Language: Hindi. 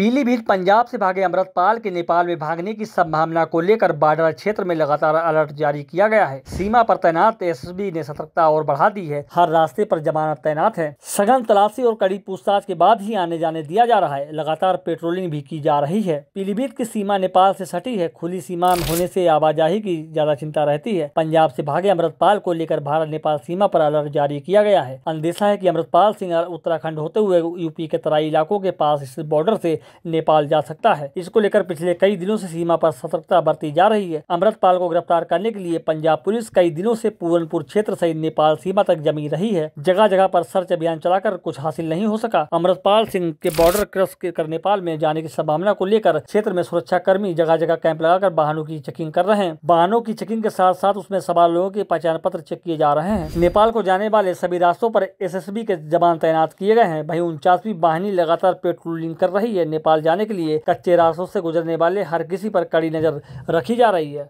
पीलीभीत पंजाब से भागे अमृतपाल के नेपाल में भागने की संभावना को लेकर बॉर्डर क्षेत्र में लगातार अलर्ट जारी किया गया है सीमा पर तैनात एसएसबी ने सतर्कता और बढ़ा दी है हर रास्ते पर जमानत तैनात है सघन तलाशी और कड़ी पूछताछ के बाद ही आने जाने दिया जा रहा है लगातार पेट्रोलिंग भी की जा रही है पीलीभीत की सीमा नेपाल ऐसी सटी है खुली सीमा होने ऐसी आवाजाही की ज्यादा चिंता रहती है पंजाब ऐसी भागे अमृतपाल को लेकर भारत नेपाल सीमा आरोप अलर्ट जारी किया गया है अंदेशा है की अमृतपाल सिंह उत्तराखंड होते हुए यूपी के तराई इलाकों के पास स्थित बॉर्डर ऐसी नेपाल जा सकता है इसको लेकर पिछले कई दिनों से सीमा पर सतर्कता बरती जा रही है अमृतपाल को गिरफ्तार करने के लिए पंजाब पुलिस कई दिनों से पूरनपुर क्षेत्र सहित नेपाल सीमा तक जमी रही है जगह जगह पर सर्च अभियान चलाकर कुछ हासिल नहीं हो सका अमृतपाल सिंह के बॉर्डर क्रॉस कर नेपाल में जाने की संभावना को लेकर क्षेत्र में सुरक्षा कर्मी जगह जगह कैंप लगाकर वाहनों की चेकिंग कर रहे हैं वाहनों की चेकिंग के साथ साथ उसमें सवार लोगों के पहचान पत्र चेक किए जा रहे हैं नेपाल को जाने वाले सभी रास्तों पर एस के जवान तैनात किए गए हैं वही उनचासवीं वाहिनी लगातार पेट्रोलिंग कर रही है नेपाल जाने के लिए कच्चे रास्तों से गुजरने वाले हर किसी पर कड़ी नज़र रखी जा रही है